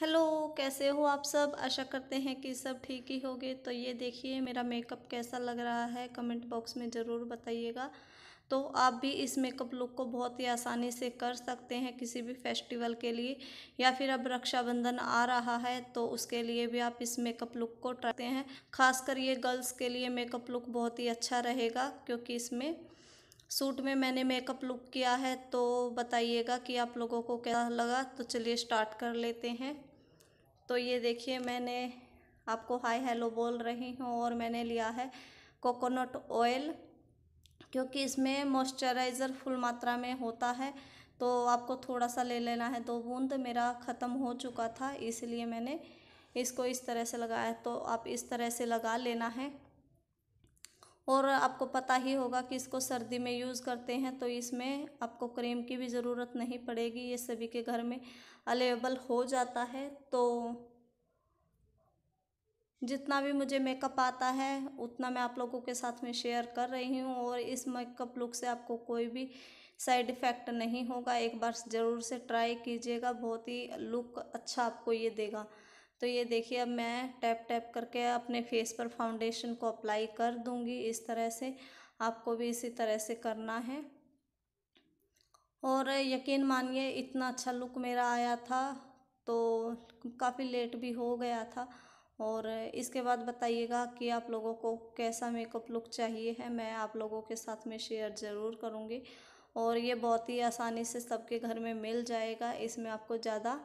hello कैसे हो आप सब आशा करते हैं कि सब ठीक ही होगे तो ये देखिए मेरा मेकअप कैसा लग रहा है कमेंट बॉक्स में ज़रूर बताइएगा तो आप भी इस मेकअप लुक को बहुत ही आसानी से कर सकते हैं किसी भी फेस्टिवल के लिए या फिर अब रक्षाबंधन आ रहा है तो उसके लिए भी आप इस मेकअप लुक को ट्राई हैं खासकर ये गर्ल्स के लिए मेकअप लुक बहुत ही अच्छा रहेगा क्योंकि इसमें सूट में मैंने मेकअप लुक किया है तो बताइएगा कि आप लोगों को क्या लगा तो चलिए स्टार्ट कर लेते हैं तो ये देखिए मैंने आपको हाय हेलो बोल रही हूँ और मैंने लिया है कोकोनट ऑयल क्योंकि इसमें मॉइस्चराइज़र फुल मात्रा में होता है तो आपको थोड़ा सा ले लेना है दो बूंद मेरा ख़त्म हो चुका था इसलिए मैंने इसको इस तरह से लगाया तो आप इस तरह से लगा लेना है और आपको पता ही होगा कि इसको सर्दी में यूज़ करते हैं तो इसमें आपको क्रीम की भी ज़रूरत नहीं पड़ेगी ये सभी के घर में अवेलेबल हो जाता है तो जितना भी मुझे मेकअप आता है उतना मैं आप लोगों के साथ में शेयर कर रही हूँ और इस मेकअप लुक से आपको कोई भी साइड इफ़ेक्ट नहीं होगा एक बार ज़रूर से ट्राई कीजिएगा बहुत ही लुक अच्छा आपको ये देगा तो ये देखिए अब मैं टैप टैप करके अपने फेस पर फाउंडेशन को अप्लाई कर दूँगी इस तरह से आपको भी इसी तरह से करना है और यकीन मानिए इतना अच्छा लुक मेरा आया था तो काफ़ी लेट भी हो गया था और इसके बाद बताइएगा कि आप लोगों को कैसा मेकअप लुक चाहिए है मैं आप लोगों के साथ में शेयर ज़रूर करूँगी और ये बहुत ही आसानी से सबके घर में मिल जाएगा इसमें आपको ज़्यादा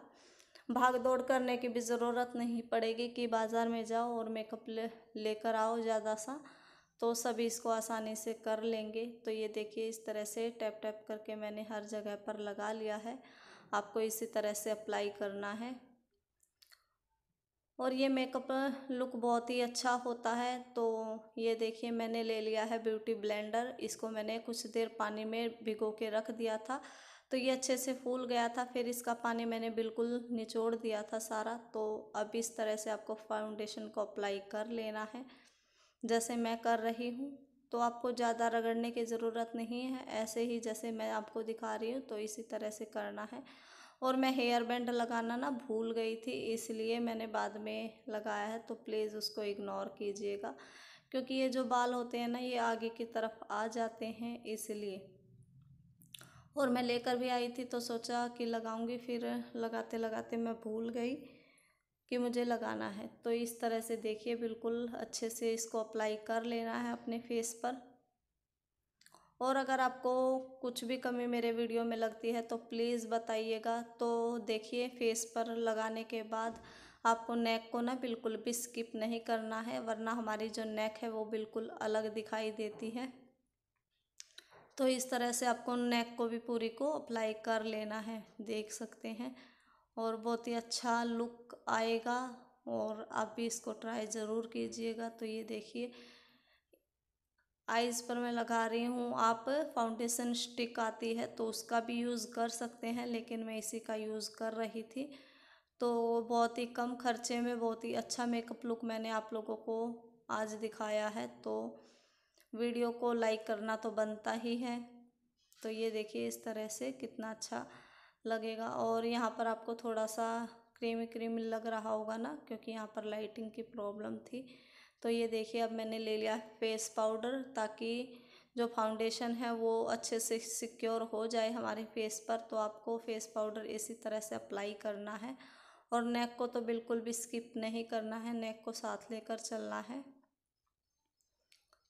भाग दौड़ करने की भी ज़रूरत नहीं पड़ेगी कि बाज़ार में जाओ और मेकअप ले लेकर आओ ज़्यादा सा तो सभी इसको आसानी से कर लेंगे तो ये देखिए इस तरह से टैप टैप करके मैंने हर जगह पर लगा लिया है आपको इसी तरह से अप्लाई करना है और ये मेकअप लुक बहुत ही अच्छा होता है तो ये देखिए मैंने ले लिया है ब्यूटी ब्लेंडर इसको मैंने कुछ देर पानी में भिगो के रख दिया था तो ये अच्छे से फूल गया था फिर इसका पानी मैंने बिल्कुल निचोड़ दिया था सारा तो अब इस तरह से आपको फाउंडेशन को अप्लाई कर लेना है जैसे मैं कर रही हूँ तो आपको ज़्यादा रगड़ने की ज़रूरत नहीं है ऐसे ही जैसे मैं आपको दिखा रही हूँ तो इसी तरह से करना है और मैं हेयर बैंड लगाना ना भूल गई थी इसलिए मैंने बाद में लगाया है तो प्लीज़ उसको इग्नोर कीजिएगा क्योंकि ये जो बाल होते हैं ना ये आगे की तरफ आ जाते हैं इसलिए और मैं लेकर भी आई थी तो सोचा कि लगाऊंगी फिर लगाते लगाते मैं भूल गई कि मुझे लगाना है तो इस तरह से देखिए बिल्कुल अच्छे से इसको अप्लाई कर लेना है अपने फेस पर और अगर आपको कुछ भी कमी मेरे वीडियो में लगती है तो प्लीज़ बताइएगा तो देखिए फेस पर लगाने के बाद आपको नेक को ना बिल्कुल भी स्किप नहीं करना है वरना हमारी जो नेक है वो बिल्कुल अलग दिखाई देती है तो इस तरह से आपको नेक को भी पूरी को अप्लाई कर लेना है देख सकते हैं और बहुत ही अच्छा लुक आएगा और आप भी इसको ट्राई ज़रूर कीजिएगा तो ये देखिए आइज़ पर मैं लगा रही हूँ आप फाउंडेशन स्टिक आती है तो उसका भी यूज़ कर सकते हैं लेकिन मैं इसी का यूज़ कर रही थी तो बहुत ही कम खर्चे में बहुत ही अच्छा मेकअप लुक मैंने आप लोगों को आज दिखाया है तो वीडियो को लाइक करना तो बनता ही है तो ये देखिए इस तरह से कितना अच्छा लगेगा और यहाँ पर आपको थोड़ा सा क्रीमी क्रीमी लग रहा होगा ना क्योंकि यहाँ पर लाइटिंग की प्रॉब्लम थी तो ये देखिए अब मैंने ले लिया फेस पाउडर ताकि जो फाउंडेशन है वो अच्छे से सिक्योर हो जाए हमारे फेस पर तो आपको फेस पाउडर इसी तरह से अप्लाई करना है और नेक को तो बिल्कुल भी स्किप नहीं करना है नेक को साथ लेकर चलना है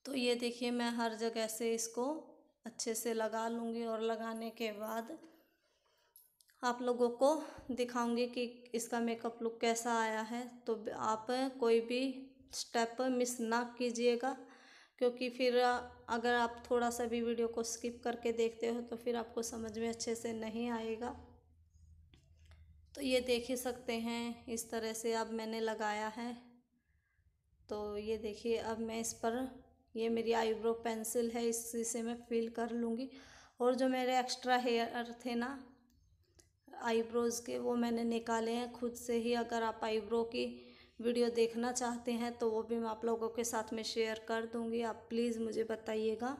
तो ये देखिए मैं हर जगह से इसको अच्छे से लगा लूँगी और लगाने के बाद आप लोगों को दिखाऊंगी कि इसका मेकअप लुक कैसा आया है तो आप कोई भी स्टेप मिस ना कीजिएगा क्योंकि फिर अगर आप थोड़ा सा भी वीडियो को स्किप करके देखते हो तो फिर आपको समझ में अच्छे से नहीं आएगा तो ये देख ही सकते हैं इस तरह से अब मैंने लगाया है तो ये देखिए अब मैं इस पर ये मेरी आईब्रो पेंसिल है इसी से मैं फिल कर लूँगी और जो मेरे एक्स्ट्रा हेयर थे ना आईब्रोज़ के वो मैंने निकाले हैं खुद से ही अगर आप आईब्रो की वीडियो देखना चाहते हैं तो वो भी मैं आप लोगों के साथ में शेयर कर दूँगी आप प्लीज़ मुझे बताइएगा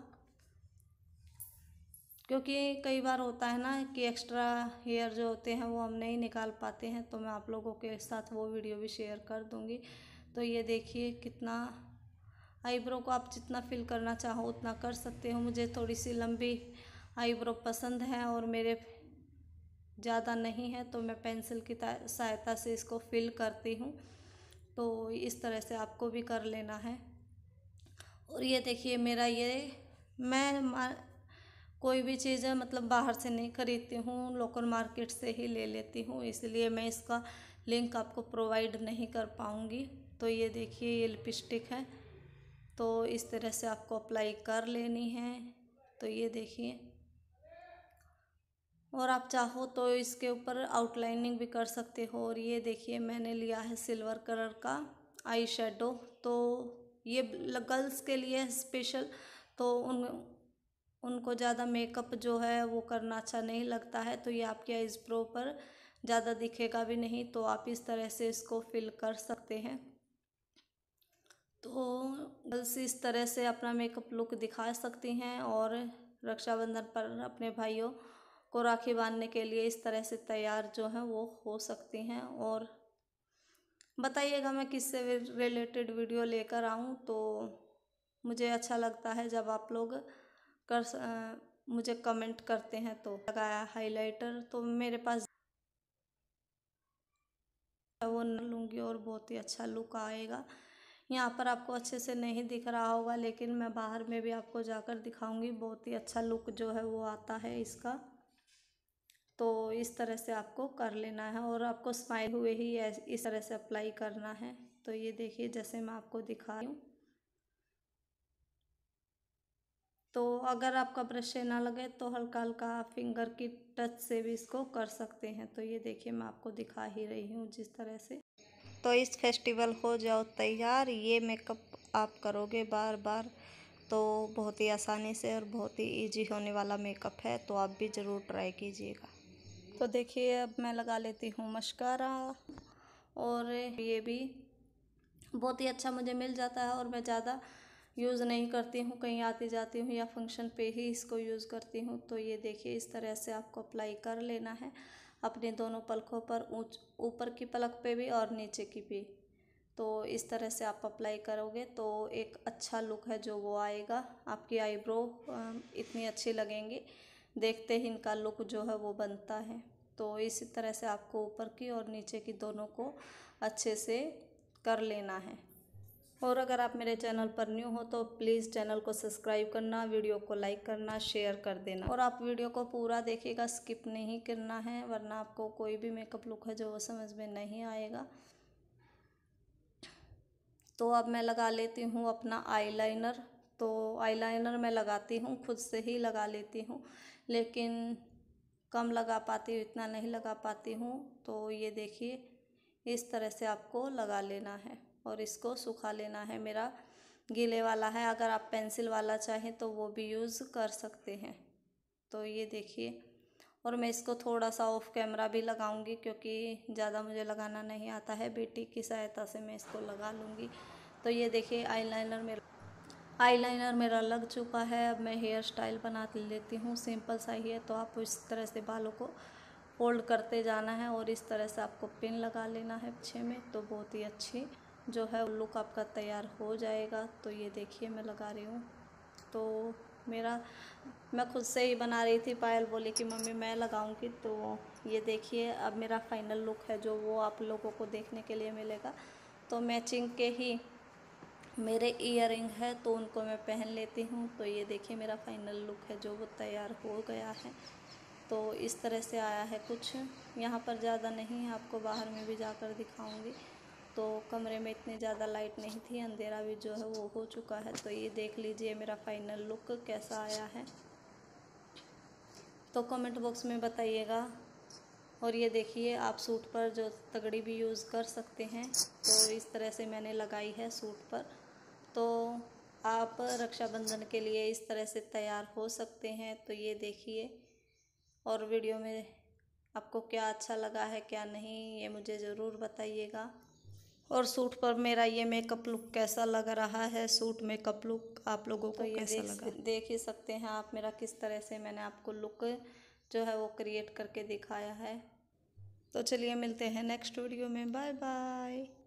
क्योंकि कई बार होता है ना कि एक्स्ट्रा हेयर जो होते हैं वो हम नहीं निकाल पाते हैं तो मैं आप लोगों के साथ वो वीडियो भी शेयर कर दूँगी तो ये देखिए कितना आईब्रो को आप जितना फिल करना चाहो उतना कर सकते हो मुझे थोड़ी सी लंबी आईब्रो पसंद है और मेरे ज़्यादा नहीं है तो मैं पेंसिल की सहायता से इसको फिल करती हूँ तो इस तरह से आपको भी कर लेना है और ये देखिए मेरा ये मैं कोई भी चीज़ मतलब बाहर से नहीं खरीदती हूँ लोकल मार्केट से ही ले लेती हूँ इसलिए मैं इसका लिंक आपको प्रोवाइड नहीं कर पाऊँगी तो ये देखिए ये लिपस्टिक है तो इस तरह से आपको अप्लाई कर लेनी है तो ये देखिए और आप चाहो तो इसके ऊपर आउटलाइनिंग भी कर सकते हो और ये देखिए मैंने लिया है सिल्वर कलर का आई शेडो तो ये गर्ल्स के लिए स्पेशल तो उन उनको ज़्यादा मेकअप जो है वो करना अच्छा नहीं लगता है तो ये आपके आइज प्रो पर ज़्यादा दिखेगा भी नहीं तो आप इस तरह से इसको फिल कर सकते हैं तो गर्ल्स इस तरह से अपना मेकअप लुक दिखा सकती हैं और रक्षाबंधन पर अपने भाइयों को राखी बांधने के लिए इस तरह से तैयार जो हैं वो हो सकती हैं और बताइएगा मैं किससे रिलेटेड वीडियो लेकर आऊँ तो मुझे अच्छा लगता है जब आप लोग कर आ, मुझे कमेंट करते हैं तो लगाया हाइलाइटर तो मेरे पास वो न लूँगी और बहुत ही अच्छा लुक आएगा यहाँ पर आपको अच्छे से नहीं दिख रहा होगा लेकिन मैं बाहर में भी आपको जाकर दिखाऊंगी बहुत ही अच्छा लुक जो है वो आता है इसका तो इस तरह से आपको कर लेना है और आपको स्माइल हुए ही इस तरह से अप्लाई करना है तो ये देखिए जैसे मैं आपको दिखा रही हूँ तो अगर आपका ब्रश ना लगे तो हल्का हल्का फिंगर की टच से भी इसको कर सकते हैं तो ये देखिए मैं आपको दिखा ही रही हूँ जिस तरह से तो इस फेस्टिवल हो जाओ तैयार ये मेकअप आप करोगे बार बार तो बहुत ही आसानी से और बहुत ही इजी होने वाला मेकअप है तो आप भी ज़रूर ट्राई कीजिएगा तो देखिए अब मैं लगा लेती हूँ मशकारा और ये भी बहुत ही अच्छा मुझे मिल जाता है और मैं ज़्यादा यूज़ नहीं करती हूँ कहीं आती जाती हूँ या फंक्शन पे ही इसको यूज़ करती हूँ तो ये देखिए इस तरह से आपको अप्लाई कर लेना है अपने दोनों पलकों पर ऊँच ऊपर की पलक पे भी और नीचे की भी तो इस तरह से आप अप्लाई करोगे तो एक अच्छा लुक है जो वो आएगा आपकी आईब्रो इतनी अच्छी लगेंगी देखते ही इनका लुक जो है वो बनता है तो इसी तरह से आपको ऊपर की और नीचे की दोनों को अच्छे से कर लेना है और अगर आप मेरे चैनल पर न्यू हो तो प्लीज़ चैनल को सब्सक्राइब करना वीडियो को लाइक करना शेयर कर देना और आप वीडियो को पूरा देखिएगा स्किप नहीं करना है वरना आपको कोई भी मेकअप लुक है जो वो समझ में नहीं आएगा तो अब मैं लगा लेती हूँ अपना आईलाइनर तो आईलाइनर मैं लगाती हूँ खुद से ही लगा लेती हूँ लेकिन कम लगा पाती हूँ इतना नहीं लगा पाती हूँ तो ये देखिए इस तरह से आपको लगा लेना है और इसको सुखा लेना है मेरा गीले वाला है अगर आप पेंसिल वाला चाहें तो वो भी यूज़ कर सकते हैं तो ये देखिए और मैं इसको थोड़ा सा ऑफ कैमरा भी लगाऊंगी क्योंकि ज़्यादा मुझे लगाना नहीं आता है बेटी की सहायता से मैं इसको लगा लूँगी तो ये देखिए आईलाइनर मेरा आईलाइनर मेरा लग चुका है अब मैं हेयर स्टाइल बना लेती हूँ सिंपल सा ही है तो आप इस तरह से बालों को फोल्ड करते जाना है और इस तरह से आपको पिन लगा लेना है पीछे में तो बहुत ही अच्छी जो है लुक आपका तैयार हो जाएगा तो ये देखिए मैं लगा रही हूँ तो मेरा मैं खुद से ही बना रही थी पायल बोली कि मम्मी मैं लगाऊंगी तो ये देखिए अब मेरा फाइनल लुक है जो वो आप लोगों को देखने के लिए मिलेगा तो मैचिंग के ही मेरे इयर है तो उनको मैं पहन लेती हूँ तो ये देखिए मेरा फाइनल लुक है जो वो तैयार हो गया है तो इस तरह से आया है कुछ यहाँ पर ज़्यादा नहीं है आपको बाहर में भी जाकर दिखाऊंगी तो कमरे में इतनी ज़्यादा लाइट नहीं थी अंधेरा भी जो है वो हो चुका है तो ये देख लीजिए मेरा फाइनल लुक कैसा आया है तो कमेंट बॉक्स में बताइएगा और ये देखिए आप सूट पर जो तगड़ी भी यूज़ कर सकते हैं तो इस तरह से मैंने लगाई है सूट पर तो आप रक्षाबंधन के लिए इस तरह से तैयार हो सकते हैं तो ये देखिए और वीडियो में आपको क्या अच्छा लगा है क्या नहीं ये मुझे ज़रूर बताइएगा और सूट पर मेरा ये मेकअप लुक कैसा लग रहा है सूट मेकअप लुक आप लोगों को तो कैसा देख, लगा देख ही सकते हैं आप मेरा किस तरह से मैंने आपको लुक जो है वो क्रिएट करके दिखाया है तो चलिए मिलते हैं नेक्स्ट वीडियो में बाय बाय